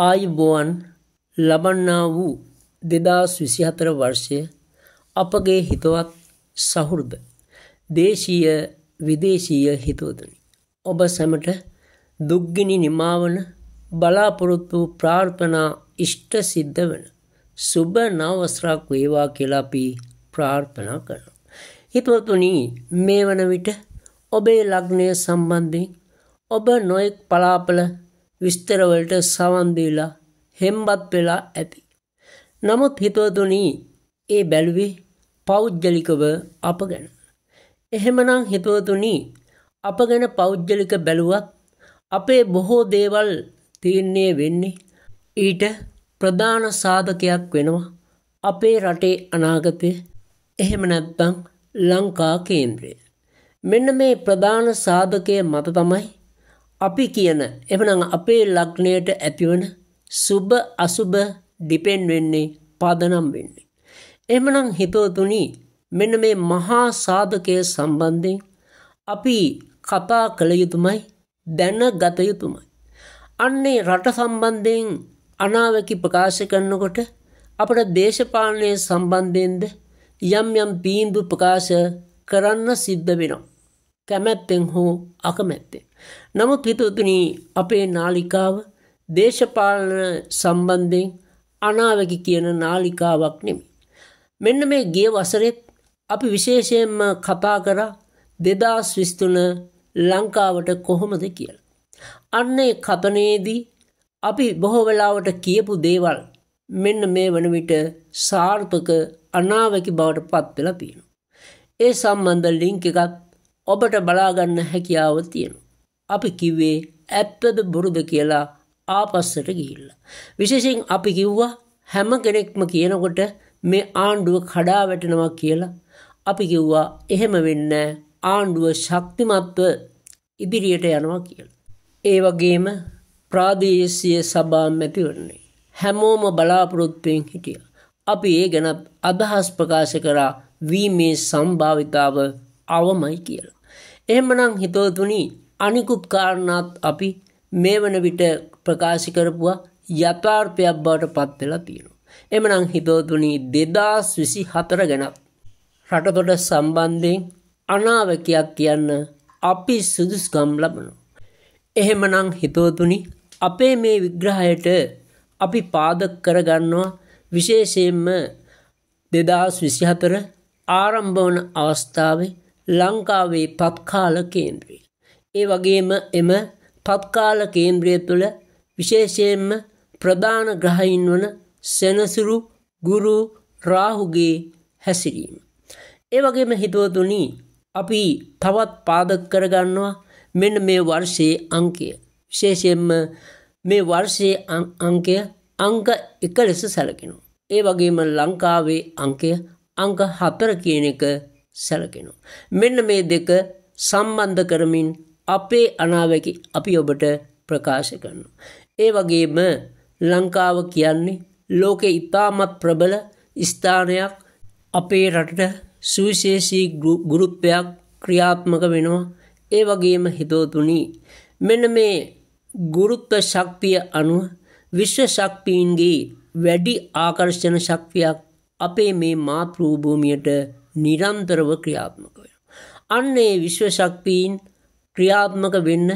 ආයිබෝවන් ලබන්නා වූ දෙදස් විසිහතර වර්ෂය අපගේ හිතවත් සහුරුද දේශීය විදේශීය හිතෝදනි. ඔබ සැමට දුක්ගිනි නිමාවන බලාපොරොත්තු ප්‍රාර්ථනා ඉෂ්ට සිද්ධ වන සුබ නවස්රක් වේවා කියලාපී ප්‍රාර්ථනා කරන. හිතවතුනී මේ වන විට ඔබේ ලග්නය සම්බන්ධින් ඔබ නොයෙක් පලාපල විස්තරවලට සවන්දීලා හෙම්බත් වෙලා ඇති. නමුත් හිතවතුනී ඒ බැලුවේ පෞද්ගලිකව අප ගැන. එහෙමනම් හිතවතුනී අප ගැන පෞද්ගලික බැලුවත් අපේ බොහෝ දේවල් තීරණය වෙන්නේ ඊට ප්‍රධාන සාධකයක් වෙනවා අපේ රටේ අනාගතය එහෙම නැත්තං ලංකා කේන්ද්‍රය. මෙන්න මේ ප්‍රධාන සාධකය මත තමයි අපි කියන එමනම් අපේ ලග්නයට ඇතිවන සුභ අසුභ ඩිපෙන්ඩ් වෙන්නේ පදනම් වෙන්නේ. එමනම් හිතවතුනි මෙන්න මේ මහා සාධකය සම්බන්ධයෙන් අපි කතා කළ යුතුමයි දැනගත යුතුමයි. අන්නේ රට සම්බන්ධයෙන් අනාවකි ප්‍රකාශ කරනකොට අපට දේශපාලනය සම්බන්ධයෙන්ද යම් යම් පීන්දු ප්‍රකාශ කරන්න සිද්ධ වෙනවා. කැමැත්තෙන් හෝ අකමැත්තෙන්. නමුත් හිතතුනී අපේ නාලිකාව දේශපාලන සම්බන්ධයෙන් අනාවකි කියන නාලිකාවක් නෙමි. මෙන්න මේ ගිය වසරෙත් අපි විශේෂයෙන්ම කතා කර දෙදස් විස්තුන ලංකාවට කොහොමද කියල. අන්නේ කතනයේදී අපි බොහෝ වෙලාවට කියපු දේවල් මෙන්න මේ වන විට සාර්ථක අනාවකි බවට පත්වෙල පියෙන. ඒ සම්බන්ධ ලිංක එකත් ඔබට බලාගන්න හැකියාව තියෙන. අපි කිව්වේ ඇත්තද බොරුද කියලා ආපස්සට ගිහිල්ල. විශේෂයෙන් අපි කිව්වා හැම කෙනෙක්ම කියනකොට මේ ආණ්ඩුව කඩා වැටෙනවා කියලා අපි කිව්වා එහෙම වෙන්න ආණ්ඩුව ශක්තිමත්ව ඉදිරියට යනවා කියලා. ඒ වගේම ප්‍රාදේශීය සභා මැතිවරණේ හැමෝම බලාපොරොත්තුවෙන් හිටියා. අපි ඒ ගැනත් අදහස් ප්‍රකාශ කරා වීමේ සම්භාවිතාව අවමයි කියලා. එහෙමනම් හිතෝතුනි අනිකුත් කාරණාත් අපි මේ වන විට ප්‍රකාශ කරපුවා යථාර්ථයක් බවට පත් වෙලා තියෙනවා. එමනම් හිතවතුනි 2024 ගැනත් රටතොට සම්බන්ධයෙන් අනාවකයක් කියන්න අපි සුදුසුකම් ලබනවා. එහෙමනම් හිතවතුනි අපේ මේ විග්‍රහයට අපි පාදක කරගන්නවා විශේෂයෙන්ම 2024 ආරම්භ වන අවස්ථාවේ ලංකාවේ පත්කාල කේන්ද්‍රී ඒ වගේම එම තත්කාල කේන්ද්‍රය තුළ විශේෂයෙන්ම ප්‍රධාන ග්‍රහයින් වන සෙනසුරු ගුරු රාහුගේ හැසිරීම. ඒ වගේම හිතුවතුනී අපි තවත් පාදක කරගන්නවා මෙන්න මේ වර්ෂයේ අංකය. විශේෂයෙන්ම මේ වර්ෂයේ අංකය අංක එක ලෙස සැලකෙනවා. ඒ වගේම ලංකාවේ අංකය අංක හතර කියන එක සැලකෙනවා. මෙන්න මේ දෙක සම්බන්ධ කරමින් අපේ අනාවකි අපි ඔබට ප්‍රකාශ කරනු. ඒ වගේම ලංකාව කියන්නේ ලෝකෙ ඉතාමත් ප්‍රබල ස්ථානයක් අපේ රටට සුවිශේෂී ගුරුප්පයක් ක්‍රියාත්මක වෙනවා ඒ වගේම හිතෝතුනී මෙන මේ ගුරුත්ව ශක්තිය අනුව විශ්ව ශක්තිීන්ගේ වැඩි ආකර්ෂණ ශක්තියක් අපේ මේ මාතෘභූමියට නිරන්තරව ක්‍රියාත්මක වෙන. අන්නේ විශ්ව ශක්තිීන් ක්‍රියාත්මක වෙන්න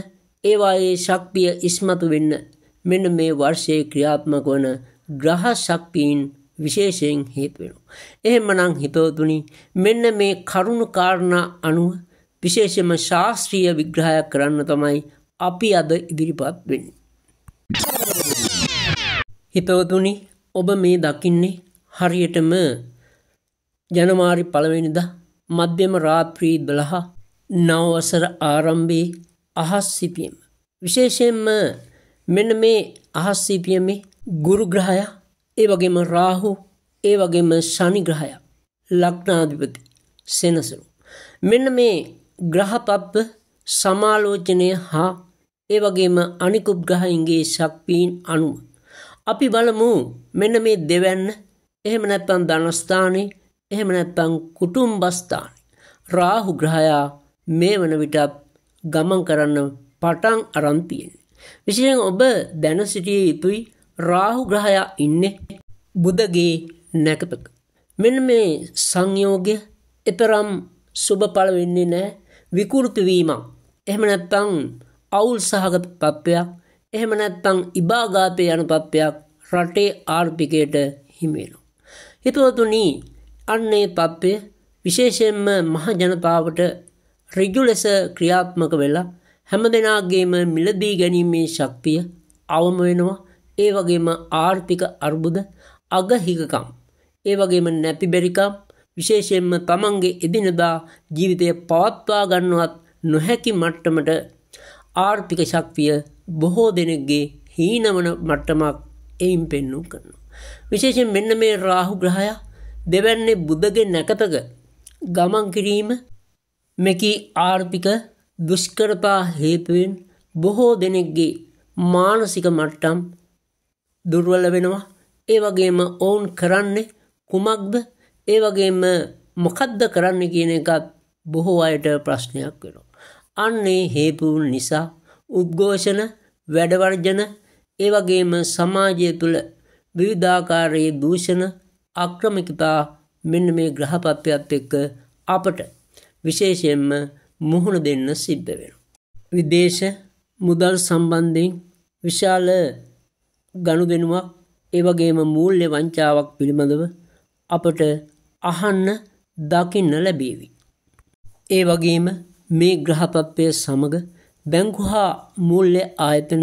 ඒවායේ ශක්තිය ඉස්මතු වෙන්න මෙන්න මේ වර්ෂයේ ක්‍රියාත්මක වන ග්‍රහ ශක්තිීන් විශේෂයෙන් හේත්වෙනු. එහෙමනං හිතෝතුනි මෙන්න මේ කරුණු කාරණා අනුව විශේෂම ශාස්ත්‍රීය විග්‍රහයක් කරන්න තමයි අපි අද ඉදිරිපත් වෙන්න. හිතවතුනි ඔබ මේ දකින්නේ හරියටම ජනමාරි පළවෙනිද මධ්‍යම රාත්‍රී දළහා නවවසර ආරම්භේ අහස්සිපියම. විශේෂයෙන්ම මෙන මේ අහස්සිපියමේ ගුරුග්‍රහය ඒ වගේම රාහු ඒ වගේම ශනිග්‍රහය ලක්නාධිපති සෙනසරු. මෙන්න මේ ග්‍රහපප්ප සමාලෝචනය හා ඒ වගේම අනිකුප් ග්‍රහයින්ගේ ශක්පීන් අනුව. අපි බලමු මෙන්න මේ දෙවැන්න එහෙම නැත්තන් ධනස්ථානය එහෙම නැත්තං කුටුම් බස්ථාන. රාහු ග්‍රහයා මේ වන විටත් ගමන් කරන්න පටන් අරන්තියෙන්. විසියෙන් ඔබ දැන සිටිය යුතුයි රාහු ග්‍රහයා ඉන්නේ බුදගේ නැකතක. මෙන්න මේ සංයෝගය එතරම් සුභඵල වෙන්නේ නෑ විකෘතිවීමක්. එහෙම නැත්තං අවුල් සහගත පත්වයක් එහෙම නැත්තං ඉබාගාතය යන පත්වයක් රටේ ආර්ථිකයට හිමේලු. හිතුවතුනී අන්නේ පත්වය විශේෂයෙන්ම මහජනතාවට රිජු ලෙස ක්‍රියාත්මක වෙලා හැම දෙනාගේම මිලදී ගැනීමේ ශක්තිය අවම වෙනවා ඒ වගේම ආර්ථික අර්බුද අගහිකකම් ඒ වගේම නැතිබැරිකම් විශේෂයෙන්ම තමන්ගේ එදිනදා ජීවිතය පවත්වා ගන්නවත් නොහැකි මට්ටමට ආර්ථික ශක්තිය බොහෝ දෙනෙක්ගේ හීනවන මට්ටමක් එයින් පෙන්නු කරනවා. විශේෂෙන් මෙන්න මේ රාහු ග්‍රහයා දෙවැන්නේ බුදගේ නැකතක ගමන් කිරීම මෙකි ආර්ථික දුෂ්කරතා හේතුවෙන් බොහෝ දෙනෙක්ගේ මානසික මට්ටම් දුර්වල වෙනවා ඒ වගේම ඔවුන් කරන්නේ කුමක්ද ඒ වගේම මොකද්ද කරන්න කියන එකත් බොහෝ අයට ප්‍රශ්නයක් වෙනවා. අන්නේ හේතුන් නිසා උද්ඝෝෂණ වැඩවර්ජන ඒ වගේම සමාජය තුළ විවිධාකාරයේ දූෂණ අක්‍රමිකතා මෙන්න මේ ග්‍රහපත්වයත් එක්ක අපට විශේෂයෙන්ම මුහුණ දෙන්න සිද්ධ වෙන. විදේශ මුදල් සම්බන්ධයෙන් විශාල ගණුදෙනුවක් ඒවගේම මූල්්‍ය වංචාවක් පිළිබඳව අපට අහන්න දකින්න ලැබේවි. ඒ වගේම මේ ග්‍රහපත්වය සමඟ බැංකු හා මූල්්‍ය ආයතන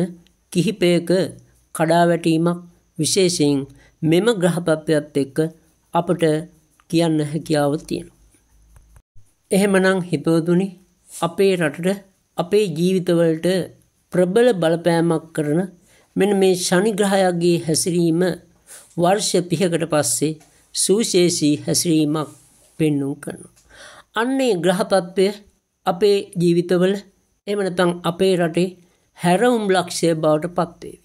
කිහිපයක කඩාවැටීමක් විශේෂයෙන් මෙම ග්‍රහපත්වයක්ත් එක්ක අපට කියන්න හැකියාව තියෙන. එහෙමනං හිතෝදුනි අපේ රටට අපේ ජීවිතවලට ප්‍රබල බලපෑමක් කරන මෙන මේ ශනිග්‍රහයක්ගේ හැසිරීම වර්ෂ පිහකට පස්සේ සූශේෂී හැසිරීමක් පෙන්නුම් කරනු. අන්නේ ග්‍රහපත්වය අපේ ජීවිතවල එමනතං අපේ රටේ හැරවුම් ලක්ෂය බවට පත්වේවි.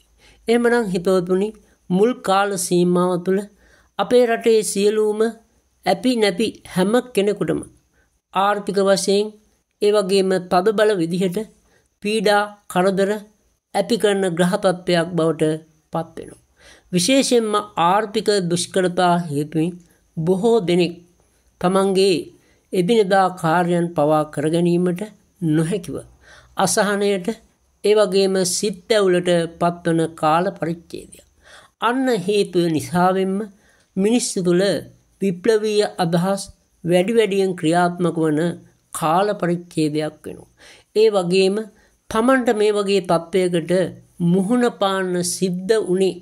එමනං හිතවතුනි මුල් කාල සීමාව තුළ අපේ රටේ සියලූම ඇපි නැපි හැම කෙනෙකුටම ආර්ථික වශයෙන් ඒ වගේම පදබල විදිහට පීඩා කරදර ඇති කරන ග්‍රහතත්වයක් බවට පත් වෙනවා. විශේෂයෙන්ම ආර්ථික දුෂ්කරතා හේතුවෙන් බොහෝ දෙනෙක් තමන්ගේ එදිනෙදා කාර්යයන් පවා කරගැනීමට නොහැකිව අසහනයට ඒ වගේම සිත් ඇවුලට පත්වන කාල පරිච්ඡේදය. අන්න හේතුව නිසාවෙන්ම මිනිස්සු තුළ විප්ලවීය අදහස් වැඩි වැඩියෙන් ක්‍රියාත්මක වන කාල පරිච්ඡේදයක් වෙනවා. ඒ වගේම තමන්ට මේ වගේ තත්ත්වයකට මුහුණ පාන්න සිද්ධ උනේ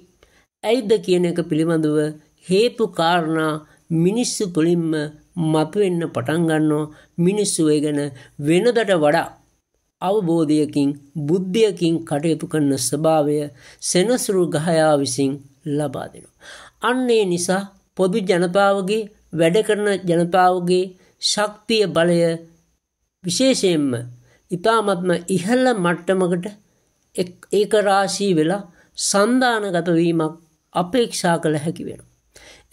ඇයිද කියන එක පිළිබඳව හේතු කාරණා මිනිස්සු තුළින්ම මතුවෙන්න පටන් ගන්නවා මිනිස්සු ඒ ගැන වෙනදට වඩා අවබෝධයකින් බුද්ධියකින් කටයුතු කරන ස්වභාවය සෙනසුරු ගහයා විසින් ලබා දෙනවා. අන්නේ නිසා පොදු ජනතාවගේ වැඩ කරන ජනතාවගේ ශක්තිය බලය විශේෂයෙන්ම ඉතාමත්ම ඉහල්ල මට්ටමකට ඒක රාශී වෙලා සන්ධානගතවීමක් අපේක්ෂා කළ හැකිවෙන.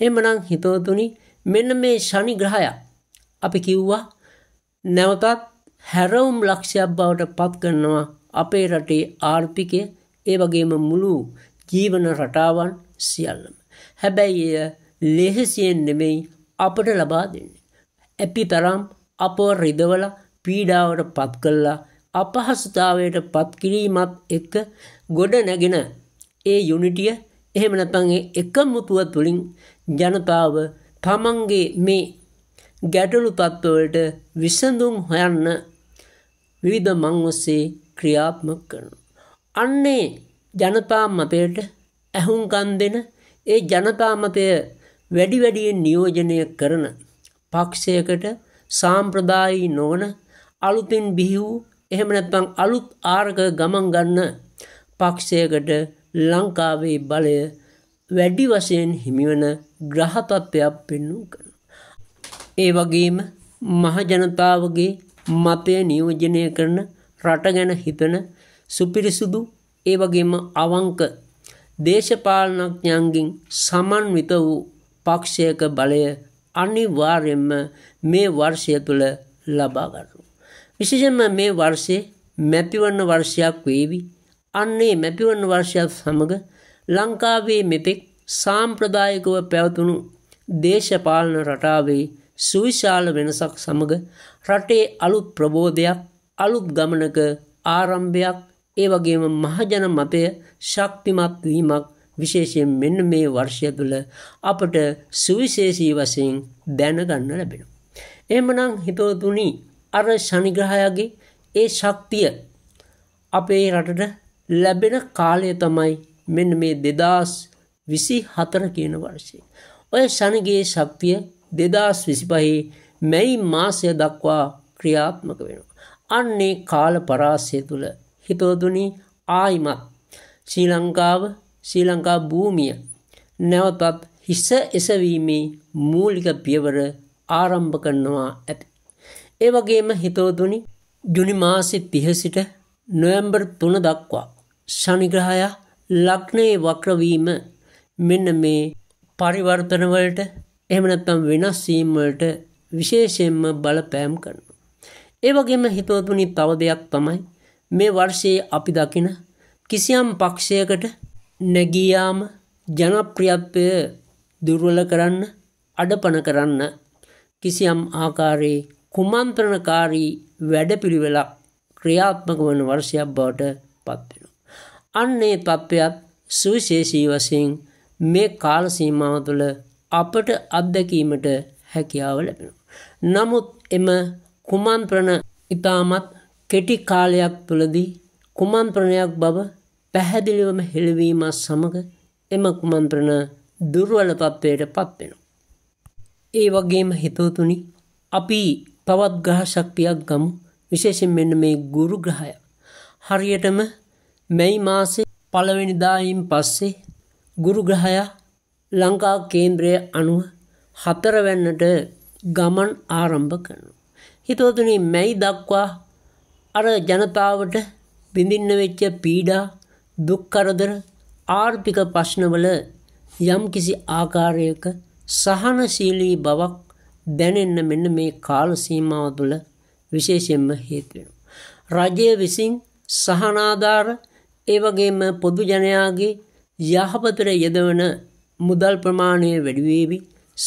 එමනං හිතවතුනි මෙන්න මේ ශනි ග්‍රහය අපි කිව්වා නැවතත් හැරවුම් ලක්ෂයක් බවට පත්ගන්නවා අපේ රටේ ආර්ථිකය ඒ වගේම මුළු ජීවන රටාවන් සියල්ලම. හැබැයි එය ලෙහෙසියෙන් නෙමෙයි අපට ලබා දෙන්න. ඇති තරම් අපව රිදවල පීඩාවට පත් කල්ලා අපහසුතාවයට පත් කිරීමත් එක්ක ගොඩ නැගෙන ඒ යුනිටිය එහෙම නැතන්ගේ එකමුතුව තුළින් ජනතාව තමන්ගේ මේ ගැටලු තත්ත්වවලට විසඳුම් හොයන්න විවිධ මං ඔස්සේ ක්‍රියාත්මක කරන. අන්නේ ජනතා මතයට ඇහුම්කන් දෙන ඒ ජනතා මතය වැඩි වැඩියෙන් නියෝජනය කරන පක්ෂයකට සාම්ප්‍රදායී නොවන අලුතින් බිහි වූ එහෙම නැත්නම් අලුත් ආර්ග ගමන් ගන්න පක්ෂයකට ලංකාවේ බලය වැඩි වශයෙන් හිමිවන ග්‍රහතත්වයක් පෙන්වූ කරන. ඒ වගේම මහජනතාවගේ මතය නියෝජනය කරන රට ගැන හිතන සුපිරිසුදු ඒ වගේම අවංක දේශපාලනඥයන්ගෙන් සමන්විත වූ පක්ෂයක බලය අනිවාර්යෙන්ම මේ වර්ෂය තුළ ලබා ගන්නු. විශේෂයෙන්ම මේ වර්ෂයේ මැතිවන්න වර්ෂයක් වේවි. අන්නේ මැතිවන්න වර්ෂයක් සමග ලංකාවේ මෙතෙක් සාම්ප්‍රදායිකව පැවතුණු දේශපාලන රටාවේ සුවිශාල වෙනසක් සමග රටේ අලුත් ප්‍රබෝධයක් අලුත් ගමනක ආරම්භයක් ඒ වගේම මහජන මතය ශක්තිමත් වීමක් විශේෂයෙන් මෙන්න මේ වර්ෂය තුළ අපට සුවිශේෂී වශයෙන් දැනගන්න ලැබෙන. එමනම් හිතෝතුනි අර ශනිග්‍රහයගේ ඒ ශක්තිය අපේ රටට ලැබෙන කාලය තමයි මෙන්න මේ දෙදස් විසි හතර කියන වර්ෂය. ඔය ශනගේ ශක්තිය දෙදස් විසිපහි මැයි මාසය දක්වා ක්‍රියාත්මක වෙනවා. අන්නේ කාල පරාසය තුළ හිතෝදුනී ආයිමත් ශ්‍රී ලංකාව ශ්‍රී ලංකා භූමිය නැවතත් හිස එසවීමේ මූලික පියවර ආරම්භ කරනවා ඇති. ඒ වගේම හිතෝදුනි ජුනි මාසෙ තිහ සිට නොවැම්බර් තුන දක්වා ශනිග්‍රහයා ලක්නයේ වක්‍රවීම මෙන්න මේ පරිවර්තනවලට එහමනත්තම් වෙනස්වීමට විශේෂයෙන්ම බලපෑම් කරන. ඒ වගේම හිතෝතුනි තව දෙයක් තමයි මේ වර්ෂයේ අපි දකින කිසියම් පක්ෂයකට නැගියාම ජනප්‍රියත්වය දුර්වල කරන්න අඩපන කරන්න කිසියම් ආකාරයේ කුමන්ත්‍රණකාරී වැඩපිළිවෙලක් ක්‍රියාත්මක වන වර්ෂයක් බවට පත්වෙන. අන්නේ තත්ත්වයක් සුවිශේෂී වසයෙන් මේ කාල සීමාව තුළ අපට අත්දැකීමට හැකියාව ලැබෙන. නමුත් එම කුමන්ත්‍රණ ඉතාමත් කෙටි කාලයක් තුළදී කුමන්ත්‍රණයක් බව පැහැදිලිවම හෙළවීමත් සමඟ එම කුමන්ත්‍රණ දුර්වල තත්ත්වයට පත්වෙන. ඒ වගේම හිතෝතුනි අපි තවත් ග්‍රහශක්තියක් ගමු විශේෂෙන් මෙන්න මේ ගුරු ග්‍රහය. හරියටම මැයි මාසේ පළවෙනිදායින් පස්සේ ගුරුග්‍රහය ලංකා කේන්ද්‍රය අනුව හතරවැන්නට ගමන් ආරම්භ කරනු. හිතෝතුනි මැයි දක්වා අර ජනතාවට බිඳින්න වෙච්ච පීඩා දුක් කරදර ආර්ථික ප්‍රශ්නවල යම්කිසි ආකාරයක සහනශීලී බවක් දැනෙන්න මෙන්න මේ කාල සීමාව තුළ විශේෂයෙන්ම හේතු වෙනවා. රජය විසින් සහනාධාර ඒ වගේම පොදු ජනයාගේ යහපතට යදවන මුදල් ප්‍රමාණය වැඩි වේවි.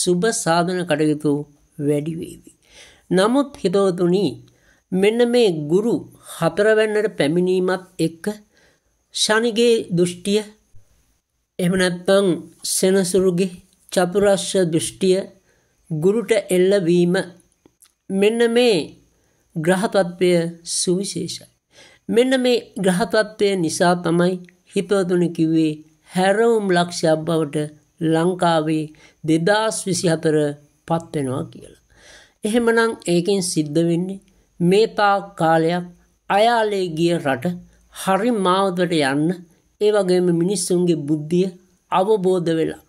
සුබ සාධන කටයුතු වැඩි වේවි. නමුත් හිතවතුනි මෙන්න මේ ගුරු හතරවැන්නට පැමිණීමත් එක්ක ශනිගේ දෘෂ්ටිය එහෙම නැත්නම් සෙනසුරුගේ චතුරස්‍ය දෘෂ්ටිය ගුරුට එල්ලවීම මෙන්න මේ ග්‍රහතත්වය සුවිශේෂයි. මෙන්න මේ ග්‍රහතත්වය නිසා තමයි හිතවතුනි කිව්වේ හැරවුම් ලක්ෂයක් බවට ලංකාවේ දෙදස් විසිහතර පත්වෙනවා කියලා. එහෙමනම් ඒකින් සිද්ධ වෙන්නේ මේ පා කාලයක් අයාලේ ගිය රට හරි මාවතට යන්න ඒ වගේම මිනිස්සුන්ගේ බුද්ධිය අවබෝධ වෙලා.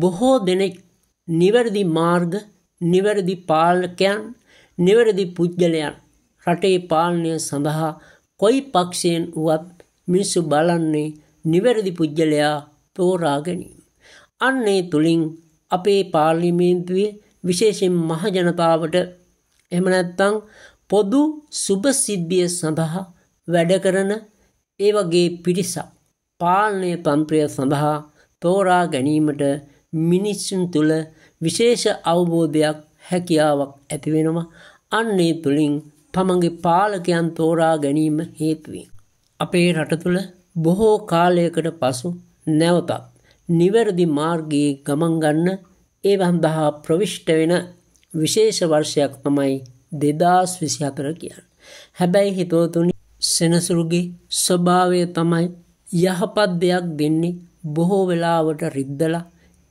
බොහෝ දෙනෙක් නිවැරදි මාර්ග නිවැරදි පාලකයන් නිවැරදි පුද්ගලයන් රටේ පාලනය සඳහා කොයි පක්ෂයෙන් වුවත් මිනිස්සු බලන්නේ නිවැරදි පුද්ගලයා තෝරාගැනීම. අන්නේ තුළින් අපේ පාර්ලිමේන්තුවේ විශේෂෙන් මහජනතාවට එම නැත්තං පොදු සුභසිද්ධිය සඳහා වැඩ කරන ඒ වගේ පිරිසක් පාලනය තන්ත්‍රය සඳහා තෝරා ගැනීමට මිනිස්සුන් තුළ විශේෂ අවබෝධයක් හැකියාවක් ඇතිවෙනවා අන්නේ තුළින් තමගේ පාලකයන් තෝරා ගැනීම හේතුවෙන්. අපේ රට තුළ බොහෝ කාලයකට පසු නැවතත් නිවැරදි මාර්ගයේ ගමන්ගන්න ඒ වන්දහා ප්‍රවිෂ්ට වෙන විශේෂ වර්ෂයක් තමයි දෙදස් විසි අතර කියන්න. හැබැයි හිතෝතුනි සෙනසුරුගේ ස්වභාවය තමයි යහපත් දෙයක් දෙන්නේ බොහෝ වෙලාවට රිද්දලා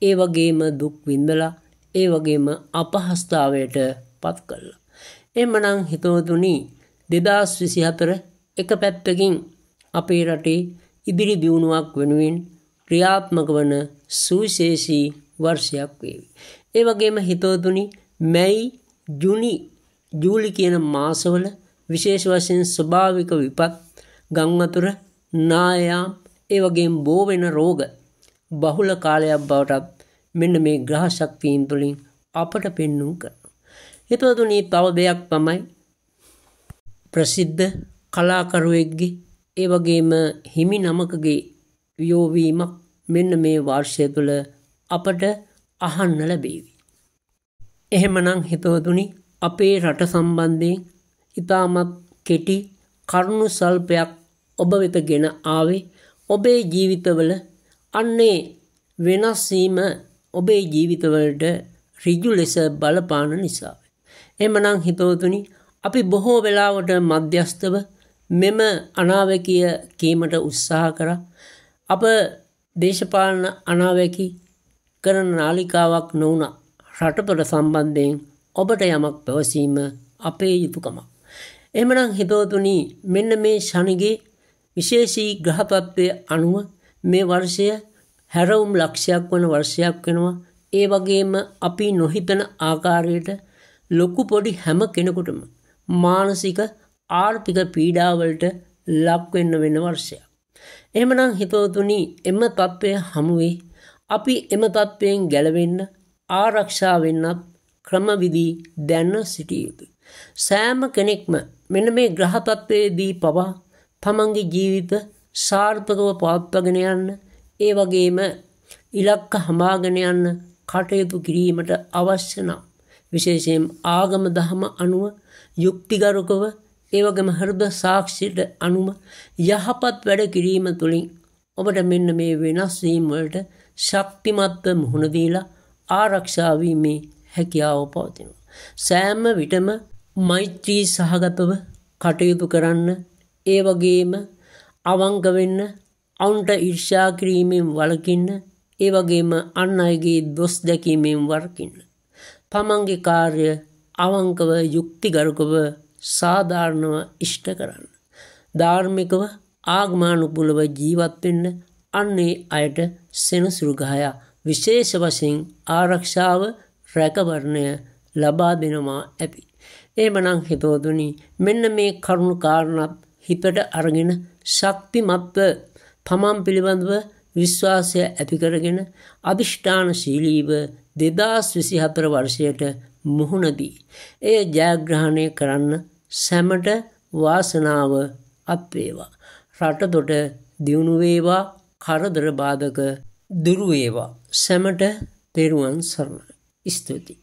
ඒ වගේම දුක් විඳලා ඒ වගේම අපහස්ථාවයට පත් කළා. එමනම් හිතවතුනි දෙදස් විසිහතර එක පැත්තකින් අපේ රටේ ඉදිරි දියුණුවක් වෙනුවෙන් ක්‍රියාත්මක වන සුවිශේෂී වර්ෂයක් වේවි. ඒ වගේම හිතවතුනි මැයි ජුනි ජූලි කියන මාසවල විශේෂ වශයෙන් ස්වභාවික විපත් ගං වතුර නායාම් ඒ වගේම බෝ වෙන රෝග බහුල කාලයක් බවටත් මෙන්න මේ ග්‍රහ ශක්තියින් තුළින් අපට පෙන්වූ කරනවා. හිතවතුනි තව දෙයක් තමයි ප්‍රසිද්ධ කලාකරුවෙක්ගේ ඒ වගේම හිමි නමකගේ යෝවීමක් මෙන්න මේ වර්ෂය තුළ අපට අහන්න ලැබේවි. එහෙමනම් හිතවතුනි අපේ රට සම්බන්ධයෙන් ඉතාමත් කෙටි කරුණු සල්පයක් ඔබ වෙත ගෙන ආවේ ඔබේ ජීවිතවල අන්නේ වෙනස්වීම ඔබේ ජීවිතවලට රිජු ලෙස බලපාන නිසා. එමනම් හිතෝතුනි අපි බොහෝ වෙලාවට මධ්‍යස්ථව මෙම අනාවැකිය කීමට උත්සාහ කර අප දේශපාලන අනාවැකි කරන නාලිකාවක් නොවුණ රටපට සම්බන්ධයෙන් ඔබට යමක් පැවසීම අපේ යුතුකමක්. එමනම් හිතෝතුනී මෙන්න මේ ශනිගේ විශේෂී ග්‍රහතත්වය අනුව මේ වර්ෂය හැරවුම් ලක්ෂයක් වන වර්ෂයක් වෙනවා ඒ වගේම අපි නොහිතන ආකාරයට ලොකු පොඩි හැම කෙනෙකුටම මානසික ආර්ථික පීඩාවලට ලක්වෙන්න වෙන වර්ෂයක්. එමනම් හිතෝතුනී එම තත්ත්වය හමුවේ අපි එම තත්ත්වයෙන් ගැලවෙන්න ආරක්ෂා වෙන්නත් ක්‍රමවිදී දැන්න සිටිය යුතුයි. සෑම කෙනෙක්ම මෙන මේ ග්‍රහපත්වයේදී පවා තමන්ගේ ජීවිත සාර්ථකව පවත්වගෙන යන්න ඒ වගේම ඉලක්ක හමාගෙන යන්න කටයුතු කිරීමට අවශ්‍ය නම් විශේෂයෙන් ආගම දහම අනුව යුක්තිගරුකව ඒවගේම හෘද සාක්ෂිට අනුව යහපත් වැඩ කිරීම තුළින් ඔබට මෙන්න මේ වෙනස්වීම් වලට ශක්තිමත්ව මුහුණ දීලා ආරක්ෂාවීමේ හැකියාව පවතිනවා. සෑම විටම මෛත්‍රී සහගතව කටයුතු කරන්න ඒ වගේම අවංක වෙන්න අවුන්ට ඉර්ෂා කිරීමෙන් වලකින්න ඒ වගේම අන් අයගේ දොස් දැකීමෙන් වර්කින්න. තමන්ගේ කාර්ය අවංකව යුක්තිගරුකව සාධාරණව ඉෂ්ට කරන්න. ධාර්මිකව ආගමානුපුලව ජීවත්වෙන්න අන්නේ අයට සෙනසුරුගහයා විශේෂ වසින් ආරක්ෂාව රැකවරණය ලබා දෙනවා ඇති. ඒමනං හිතෝදුනී මෙන්න මේ කරුණු කාරණත් හිතට අරගෙන ශක්තිමත්ව තමන් පිළිබඳව විශ්වාසය ඇතිකරගෙන අභිෂ්ඨාන ශීලීව දෙදස් විසිහතර වර්ෂයට මුහුණදී. එය ජයග්‍රහණය කරන්න සැමට වාසනාව අත්වේවා. රටදොට දියුණුවේවා කරදර බාධක දුරුවේවා සැමට තෙරුවන් සරණ. ස්තුතියි.